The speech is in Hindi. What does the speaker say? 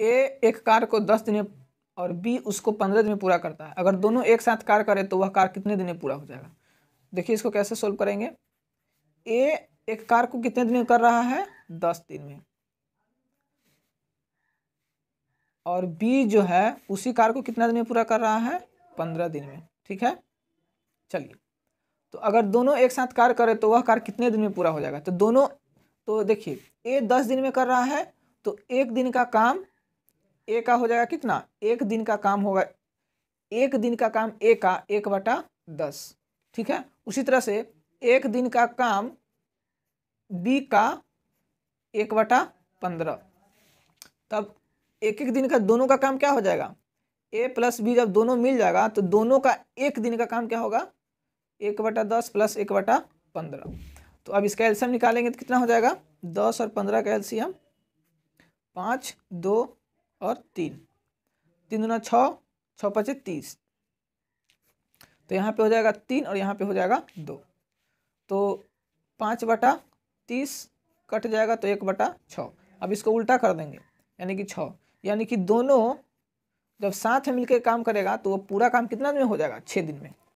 ए एक कार्य को दस दिन और बी उसको पंद्रह दिन में पूरा करता है अगर दोनों एक साथ कार्य करें तो वह कार्य कितने दिन में पूरा हो जाएगा देखिए इसको कैसे सोल्व करेंगे ए एक कार्य को कितने दिन में कर रहा है दस दिन में और बी जो है उसी कार्य को कितना दिन में पूरा कर रहा है पंद्रह दिन में ठीक है चलिए तो अगर दोनों एक साथ कार्य करें तो वह कार्य कितने दिन में पूरा हो जाएगा तो दोनों तो देखिए ए दस दिन में कर रहा है तो एक दिन का काम ए का हो जाएगा कितना एक दिन का काम होगा एक दिन का काम ए का एक बटा दस ठीक है उसी तरह से एक दिन का काम बी का एक बटा पंद्रह तब एक एक दिन का दोनों का काम क्या हो जाएगा ए प्लस बी जब दोनों मिल जाएगा तो दोनों का एक दिन का काम क्या होगा एक बटा दस प्लस एक बटा पंद्रह तो अब इसका एल्सियम निकालेंगे तो कितना हो जाएगा दस और पंद्रह का एल्सियम पाँच दो और तीन तीन दुना छः छः पचे तीस तो यहाँ पे हो जाएगा तीन और यहाँ पे हो जाएगा दो तो पाँच बटा तीस कट जाएगा तो एक बटा छः अब इसको उल्टा कर देंगे यानी कि छः यानी कि दोनों जब साथ मिलकर काम करेगा तो वो पूरा काम कितना दिन में हो जाएगा छः दिन में